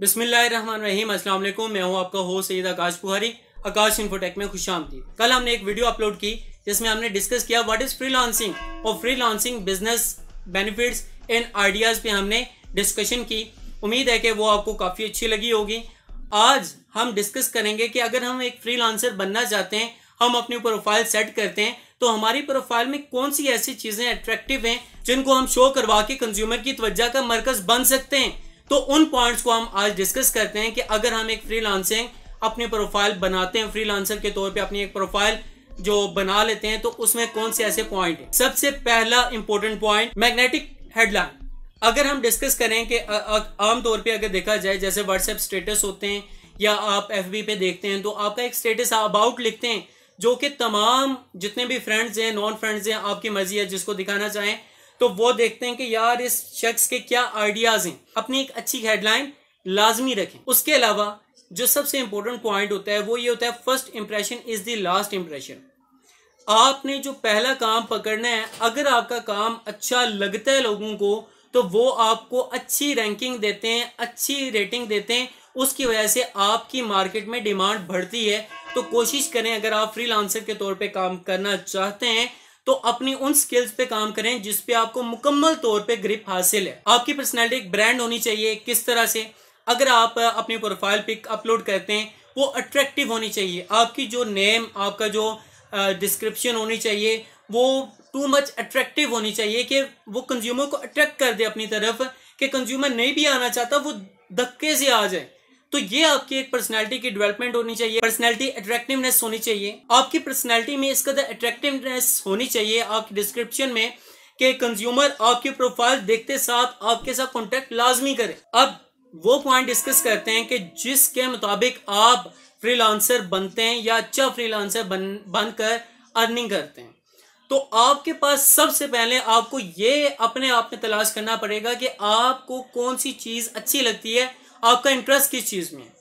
बिस्मिल्लाम असलम मैं हूं आपका हो सईद आकाश पुहारी आकाश इन्फोटेक में खुश आमदी कल हमने एक वीडियो अपलोड की जिसमें हमने डिस्कस किया व्हाट इज फ्री लॉन्सिंग और freelancing business benefits and ideas पे हमने डिस्कशन की उम्मीद है कि वो आपको काफ़ी अच्छी लगी होगी आज हम डिस्कस करेंगे कि अगर हम एक फ्री बनना चाहते हैं हम अपनी प्रोफाइल सेट करते हैं तो हमारी प्रोफाइल में कौन सी ऐसी चीज़ें अट्रैक्टिव हैं जिनको हम शो करवा के कंज्यूमर की तवज्जा का मरकज बन सकते हैं तो उन पॉइंट्स को हम आज डिस्कस करते हैं कि अगर हम एक फ्रीलांसिंग अपनी प्रोफाइल बनाते हैं फ्रीलांसर के तौर पे अपनी एक प्रोफाइल जो बना लेते हैं तो उसमें कौन से ऐसे पॉइंट है सबसे पहला इंपॉर्टेंट पॉइंट मैग्नेटिक हेडलाइन अगर हम डिस्कस करें कि आमतौर पे अगर देखा जाए जैसे व्हाट्सएप स्टेटस होते हैं या आप एफ पे देखते हैं तो आपका एक स्टेटस अबाउट लिखते हैं जो कि तमाम जितने भी फ्रेंड्स हैं नॉन फ्रेंड्स हैं आपकी मर्जी है जिसको दिखाना चाहें तो वो देखते हैं कि यार इस शख्स के क्या आइडियाज हैं अपनी एक अच्छी हेडलाइन लाजमी रखें उसके अलावा जो सबसे इंपॉर्टेंट पॉइंट होता है वो ये होता है first impression is the last impression आपने जो पहला काम पकड़ना है अगर आपका काम अच्छा लगता है लोगों को तो वो आपको अच्छी रैंकिंग देते हैं अच्छी रेटिंग देते हैं उसकी वजह से आपकी मार्केट में डिमांड बढ़ती है तो कोशिश करें अगर आप फ्रीलांसर के तौर पे काम करना चाहते हैं तो अपनी उन स्किल्स पे काम करें जिस पे आपको मुकम्मल तौर पे ग्रिप हासिल है आपकी पर्सनैलिटी एक ब्रांड होनी चाहिए किस तरह से अगर आप अपनी प्रोफाइल पिक अपलोड करते हैं वो अट्रैक्टिव होनी चाहिए आपकी जो नेम आपका जो डिस्क्रिप्शन होनी चाहिए वो टू मच अट्रैक्टिव होनी चाहिए कि वो कंज्यूमर को अट्रैक्ट कर दे अपनी तरफ कि कंज्यूमर नहीं भी आना चाहता वो धक्के से आ जाए तो ये आपकी एक पर्सनैलिटी की डेवलपमेंट होनी चाहिए पर्सनैलिटी अट्रैक्टिवनेस होनी चाहिए आपकी पर्सनैलिटी में इस कदर अट्रैक्टिवनेस होनी चाहिए आपके डिस्क्रिप्शन में कि कंज्यूमर आपकी प्रोफाइल देखते साथ आपके साथ कॉन्टेक्ट लाजमी करे अब वो पॉइंट डिस्कस करते हैं कि जिसके मुताबिक आप फ्रीलांसर बनते हैं या अच्छा फ्रीलांसर बन बनकर अर्निंग करते हैं तो आपके पास सबसे पहले आपको ये अपने आप में तलाश करना पड़ेगा कि आपको कौन सी चीज़ अच्छी लगती है आपका इंटरेस्ट किस चीज़ में है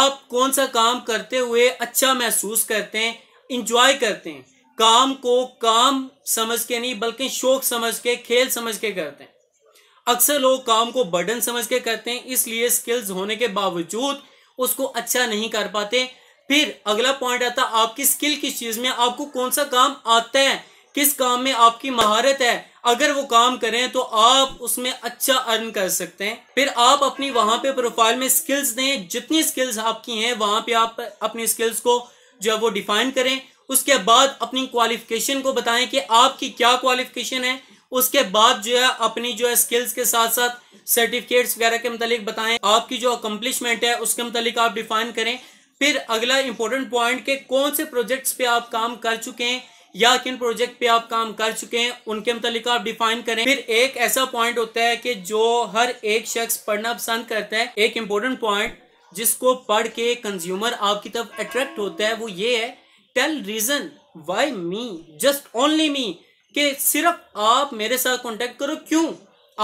आप कौन सा काम करते हुए अच्छा महसूस करते हैं इंजॉय करते हैं काम को काम समझ के नहीं बल्कि शौक समझ के खेल समझ के करते हैं अक्सर लोग काम को बर्डन समझ के करते हैं इसलिए स्किल्स होने के बावजूद उसको अच्छा नहीं कर पाते फिर अगला पॉइंट आता आपकी स्किल किस चीज़ में आपको कौन सा काम आता है किस काम में आपकी महारत है अगर वो काम करें तो आप उसमें अच्छा अर्न कर सकते हैं फिर आप अपनी वहां पे प्रोफाइल में स्किल्स दें जितनी स्किल्स आपकी हैं वहां पे आप अपनी स्किल्स को जो है वो डिफाइन करें उसके बाद अपनी क्वालिफिकेशन को बताएं कि आपकी क्या क्वालिफिकेशन है उसके बाद जो है अपनी जो है स्किल्स के साथ साथ सर्टिफिकेट्स वगैरह के मतलब बताएं आपकी जो अकम्पलिशमेंट है उसके मतलब आप डिफाइन करें फिर अगला इंपॉर्टेंट पॉइंट के कौन से प्रोजेक्ट्स पे आप काम कर चुके हैं या किन प्रोजेक्ट पे आप काम कर चुके हैं उनके मतलब आप डिफाइन करें फिर एक ऐसा पॉइंट होता है कि जो हर एक शख्स पढ़ना पसंद करता है एक इंपॉर्टेंट पॉइंट जिसको पढ़ के कंज्यूमर आपकी तरफ अट्रैक्ट होता है वो ये है tell reason why me just only me कि सिर्फ आप मेरे साथ कॉन्टेक्ट करो क्यों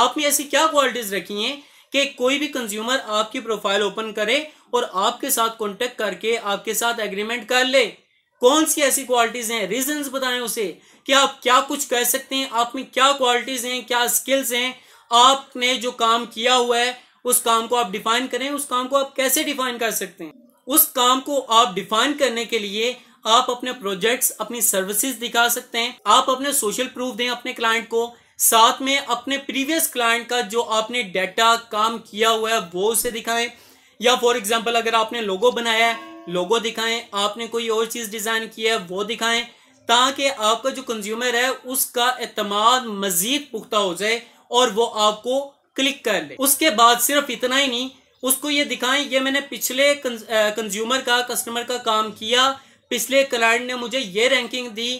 आपने ऐसी क्या क्वालिटीज रखी हैं कि कोई भी कंज्यूमर आपकी प्रोफाइल ओपन करे और आपके साथ कॉन्टेक्ट करके आपके साथ एग्रीमेंट कर ले कौन सी ऐसी क्वालिटीज हैं रीजन बताएं उसे कि आप क्या कुछ कह सकते हैं आप में क्या क्वालिटीज हैं क्या स्किल्स हैं आपने जो काम किया हुआ है उस काम को आप डिफाइन करें उस काम को आप कैसे डिफाइन कर सकते हैं उस काम को आप डिफाइन करने के लिए आप अपने प्रोजेक्ट्स अपनी सर्विसेज दिखा सकते हैं आप अपने सोशल प्रूफ दें अपने क्लाइंट को साथ में अपने प्रीवियस क्लाइंट का जो आपने डेटा काम किया हुआ है वो उसे दिखाएं या फॉर एग्जांपल अगर आपने लोगो बनाया है लोगो दिखाएं आपने कोई और चीज़ डिज़ाइन किया है वो दिखाएं ताकि आपका जो कंज्यूमर है उसका अतमाद मज़ीद पुख्ता हो जाए और वो आपको क्लिक कर ले उसके बाद सिर्फ इतना ही नहीं उसको ये दिखाएं ये मैंने पिछले कंज्यूमर का कस्टमर का काम किया पिछले क्लाइंट ने मुझे ये रैंकिंग दी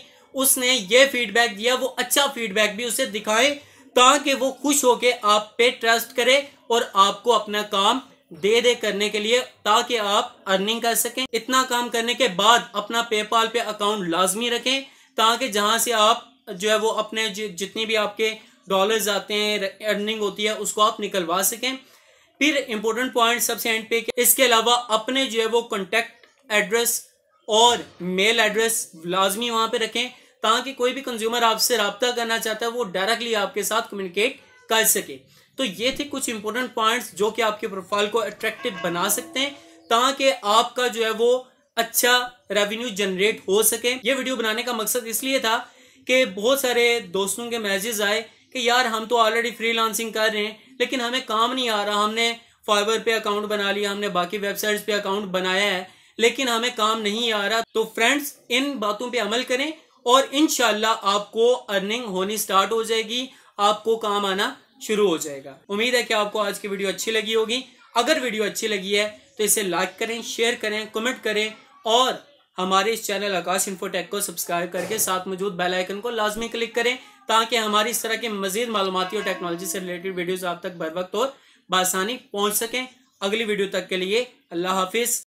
उसने ये फीडबैक दिया वो अच्छा फीडबैक भी उसे दिखाएं ताकि वो खुश होके आप पे ट्रस्ट करे और आपको अपना काम दे दे करने के लिए ताकि आप अर्निंग कर सकें इतना काम करने के बाद अपना पेपाल पे अकाउंट लाजमी रखें ताकि जहां से आप जो है वो अपने जितनी भी आपके डॉलर्स आते हैं अर्निंग होती है उसको आप निकलवा सकें फिर इंपॉर्टेंट पॉइंट सबसे एंड पे इसके अलावा अपने जो है वो कॉन्टेक्ट एड्रेस और मेल एड्रेस लाजमी वहां पे रखें ताकि कोई भी कंज्यूमर आपसे रबता करना चाहता है वो डायरेक्टली आपके साथ कम्युनिकेट कर सके तो ये थे कुछ इंपॉर्टेंट पॉइंट्स जो कि आपके प्रोफाइल को अट्रैक्टिव बना सकते हैं ताकि आपका जो है वो अच्छा रेवेन्यू जनरेट हो सके ये वीडियो बनाने का मकसद इसलिए था कि बहुत सारे दोस्तों के मैसेज आए कि यार हम तो ऑलरेडी फ्रीलांसिंग कर रहे हैं लेकिन हमें काम नहीं आ रहा हमने फाइबर पे अकाउंट बना लिया हमने बाकी वेबसाइट्स पे अकाउंट बनाया है लेकिन हमें काम नहीं आ रहा तो फ्रेंड्स इन बातों पे अमल करें और इनशाला आपको अर्निंग होनी स्टार्ट हो जाएगी आपको काम आना शुरू हो जाएगा उम्मीद है कि आपको आज की वीडियो अच्छी लगी होगी अगर वीडियो अच्छी लगी है तो इसे लाइक करें शेयर करें कमेंट करें और हमारे इस चैनल आकाश इन्फोटेक को सब्सक्राइब करके साथ मौजूद बेल आइकन को लाजमी क्लिक करें ताकि हमारी इस तरह के मजीद मालूमती और टेक्नोलॉजी से रिलेटेड वीडियोस आप तक बर वक्त और बासानी पहुंच सकें अगली वीडियो तक के लिए अल्लाह हाफिज़